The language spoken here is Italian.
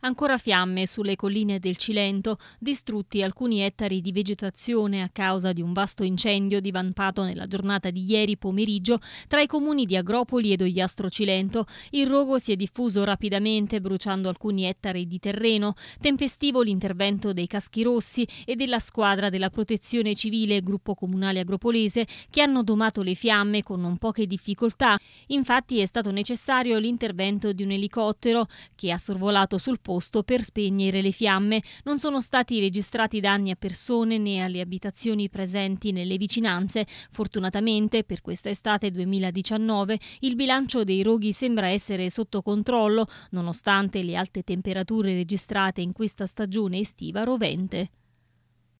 Ancora fiamme sulle colline del Cilento, distrutti alcuni ettari di vegetazione a causa di un vasto incendio divampato nella giornata di ieri pomeriggio tra i comuni di Agropoli ed Ogliastro Cilento. Il rogo si è diffuso rapidamente bruciando alcuni ettari di terreno, tempestivo l'intervento dei caschi rossi e della squadra della protezione civile gruppo comunale agropolese che hanno domato le fiamme con non poche difficoltà. Infatti è stato necessario l'intervento di un elicottero che ha sorvolato sul posto per spegnere le fiamme. Non sono stati registrati danni a persone né alle abitazioni presenti nelle vicinanze. Fortunatamente per questa estate 2019 il bilancio dei roghi sembra essere sotto controllo, nonostante le alte temperature registrate in questa stagione estiva rovente.